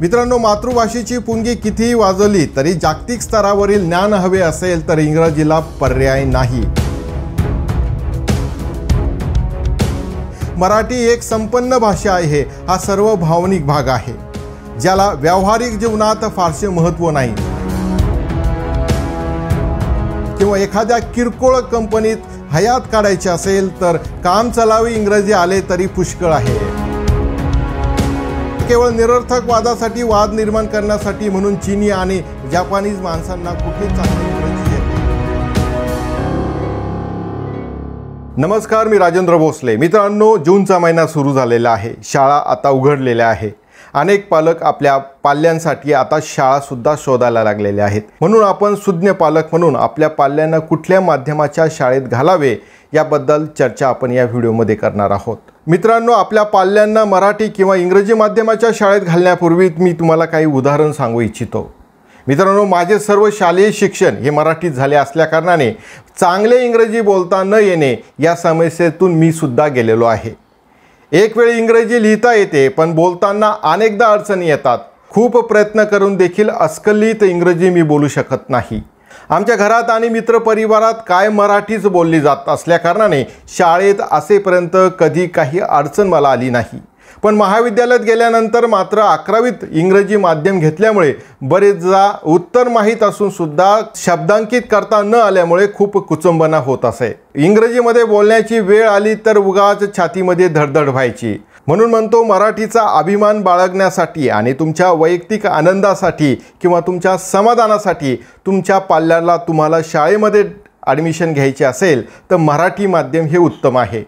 मित्रांनो मातृभाषेची पुंगी कितीही वाजवली तरी जागतिक स्तरावरील ज्ञान हवे असेल तर इंग्रजीला पर्याय नाही मराठी एक संपन्न भाषा आहे हा सर्व भावनिक भाग आहे ज्याला व्यावहारिक जीवनात फारसे महत्त्व नाही किंवा एखाद्या किरकोळ कंपनीत हयात काढायची असेल तर काम चलावी इंग्रजी आले तरी पुष्कळ आहे केवळ निरर्थक वादासाठी वाद निर्माण करण्यासाठी म्हणून चीनी आणि जपानीज माणसांना कुठे चांगली नमस्कार मी राजेंद्र भोसले मित्रांनो जूनचा महिना सुरू झालेला आहे शाळा आता उघडलेल्या आहे अनेक पालक आपल्या पाल्यांसाठी आता शाळासुद्धा शोधायला लागलेल्या आहेत म्हणून आपण सुज्ञ पालक म्हणून आपल्या पाल्यांना कुठल्या माध्यमाच्या शाळेत घालावे याबद्दल चर्चा आपण या व्हिडिओमध्ये करणार आहोत मित्रांनो आपल्या पाल्यांना मराठी किंवा इंग्रजी माध्यमाच्या शाळेत घालण्यापूर्वी मी तुम्हाला काही उदाहरण सांगू इच्छितो मित्रांनो माझे सर्व शालेय शिक्षण हे मराठीत झाले असल्याकारणाने चांगले इंग्रजी बोलता न येणे या समस्येतून मी सुद्धा गेलेलो आहे एक वेळ इंग्रजी लिहिता येते पण बोलताना अनेकदा अडचणी येतात खूप प्रयत्न करून देखील अस्खलित इंग्रजी मी बोलू शकत नाही आमच्या घरात आणि मित्रपरिवारात काय मराठीच बोलली जात असल्याकारणाने शाळेत असेपर्यंत कधी काही अडचण मला आली नाही पण महाविद्यालयात गेल्यानंतर मात्र अकरावीत इंग्रजी माध्यम घेतल्यामुळे बरेचदा उत्तर माहीत असून सुद्धा शब्दांकित करता न आल्यामुळे खूप कुचंबना होत असे इंग्रजीमध्ये बोलण्याची वेळ आली तर उगाच छातीमध्ये धडधड व्हायची म्हणून म्हणतो मराठीचा अभिमान बाळगण्यासाठी आणि तुमच्या वैयक्तिक आनंदासाठी किंवा तुमच्या समाधानासाठी तुमच्या पाल्याला तुम्हाला शाळेमध्ये ॲडमिशन घ्यायचे असेल तर मराठी माध्यम हे उत्तम आहे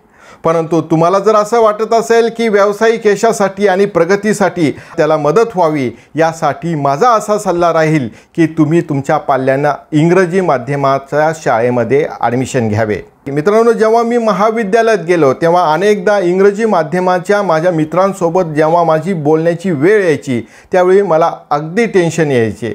परंतु तुम्हाला जर असं वाटत असेल की व्यावसायिक यशासाठी आणि प्रगतीसाठी त्याला मदत व्हावी यासाठी माझा असा सल्ला राहील की तुम्ही तुमच्या पाल्यांना इंग्रजी माध्यमाच्या शाळेमध्ये ॲडमिशन घ्यावे मित्रांनो जेव्हा मी महाविद्यालयात गेलो तेव्हा अनेकदा इंग्रजी माध्यमाच्या माझ्या मित्रांसोबत जेव्हा माझी बोलण्याची वेळ यायची त्यावेळी मला अगदी टेन्शन यायचे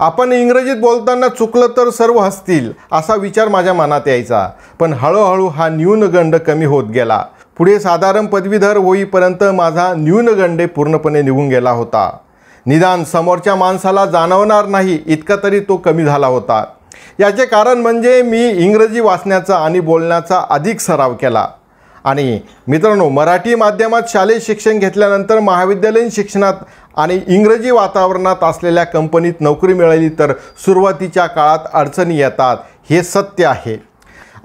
आपण इंग्रजीत बोलताना चुकलं तर सर्व हसतील असा विचार माझ्या मनात यायचा पण हळूहळू हा न्यूनगंड कमी होत गेला पुढे साधारण पदवीधर होईपर्यंत माझा न्यूनगंडे पूर्णपणे निघून गेला होता निदान समोरच्या माणसाला जाणवणार नाही इतका तरी तो कमी झाला होता याचे कारण म्हणजे मी इंग्रजी वाचण्याचा आणि बोलण्याचा अधिक सराव केला आणि मित्रांनो मराठी माध्यमात शालेय शिक्षण घेतल्यानंतर महाविद्यालयीन शिक्षणात आणि इंग्रजी वातावरणात असलेल्या कंपनीत नोकरी मिळाली तर सुरुवातीच्या काळात अडचणी येतात हे सत्य आहे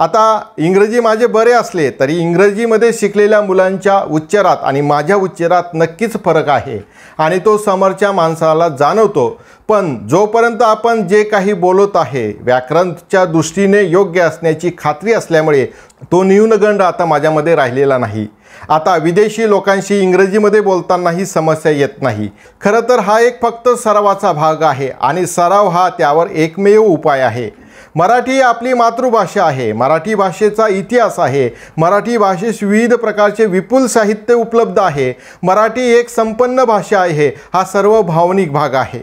आता इंग्रजी माझे बरे असले तरी इंग्रजीमध्ये शिकलेल्या मुलांच्या उच्चारात आणि माझ्या उच्चारात नक्कीच फरक आहे आणि तो समोरच्या माणसाला जाणवतो पण जोपर्यंत आपण जे काही बोलत आहे व्याकरणच्या दृष्टीने योग्य असण्याची खात्री असल्यामुळे तो न्यूनगंड आता माझ्यामध्ये राहिलेला नाही आता विदेशी लोकांशी इंग्रजीमध्ये बोलतानाही समस्या येत नाही खरं तर हा एक फक्त सरावाचा भाग आहे आणि सराव हा त्यावर एकमेव उपाय आहे मराठी आपली मातृभाषा आहे मराठी भाषेचा इतिहास आहे मराठी भाषेस विविध प्रकारचे विपुल साहित्य उपलब्ध आहे मराठी एक संपन्न भाषा आहे हा सर्व भावनिक भाग आहे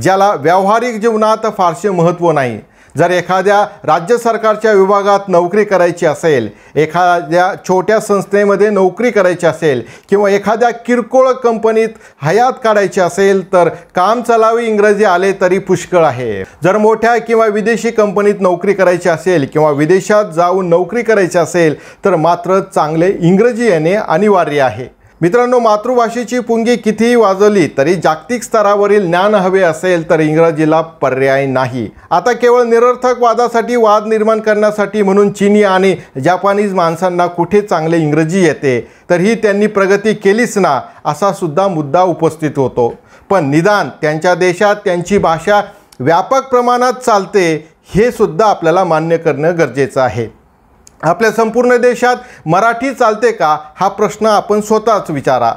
ज्याला व्यावहारिक जीवनात फारसे महत्त्व नाही जर एखाद्या राज्य सरकारच्या विभागात नोकरी करायची असेल एखाद्या छोट्या संस्थेमध्ये नोकरी करायची असेल किंवा एखाद्या किरकोळ कंपनीत हयात काढायची असेल तर काम चलावी इंग्रजी आले तरी पुष्कळ आहे जर मोठ्या किंवा विदेशी कंपनीत नोकरी करायची असेल किंवा विदेशात जाऊन नोकरी करायची असेल तर मात्र चांगले इंग्रजी येणे अनिवार्य आहे मित्रांनो मातृभाषेची पुंगी कितीही वाजवली तरी जागतिक स्तरावरील ज्ञान हवे असेल तर इंग्रजीला पर्याय नाही आता केवळ निरर्थक वादासाठी वाद निर्माण करण्यासाठी म्हणून चीनी आणि जपानीज माणसांना कुठे चांगले इंग्रजी येते तरीही त्यांनी प्रगती केलीच ना असा सुद्धा मुद्दा उपस्थित होतो पण निदान त्यांच्या देशात त्यांची भाषा व्यापक प्रमाणात चालते हे सुद्धा आपल्याला मान्य करणं गरजेचं आहे आपल्या संपूर्ण देशात मराठी चालते का हा प्रश्न आपण स्वतःच विचारा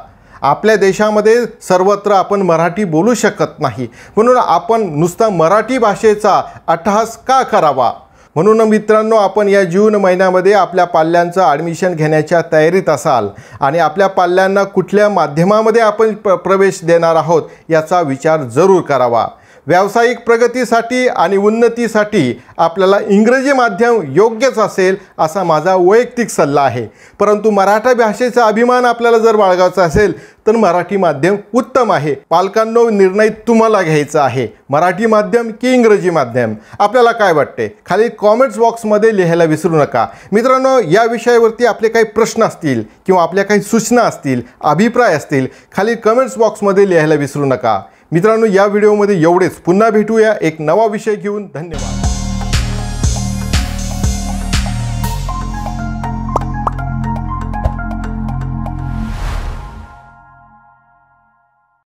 आपल्या देशामध्ये सर्वत्र आपण मराठी बोलू शकत नाही म्हणून आपण नुसता मराठी भाषेचा अट्टहास का करावा म्हणून मित्रांनो आपण या जून महिन्यामध्ये आपल्या पाल्यांचं ॲडमिशन घेण्याच्या तयारीत असाल आणि आपल्या पाल्यांना कुठल्या माध्यमामध्ये आपण प्रवेश देणार आहोत याचा विचार जरूर करावा व्यावसायिक प्रगतीसाठी आणि उन्नतीसाठी आपल्याला इंग्रजी माध्यम योग्यच असेल असा माझा वैयक्तिक सल्ला आहे परंतु मराठा भाषेचा अभिमान आपल्याला जर बाळगायचा असेल तर मराठी माध्यम उत्तम आहे पालकांनो निर्णय तुम्हाला घ्यायचा आहे मराठी माध्यम की इंग्रजी माध्यम आपल्याला काय वाटते खाली कॉमेंट्स बॉक्समध्ये लिहायला विसरू नका मित्रांनो या विषयावरती आपले काही प्रश्न असतील किंवा आपल्या काही सूचना असतील अभिप्राय असतील खाली कमेंट्स बॉक्समध्ये लिहायला विसरू नका मित्रांनो या व्हिडिओमध्ये एवढेच पुन्हा भेटूया एक नवा विषय घेऊन धन्यवाद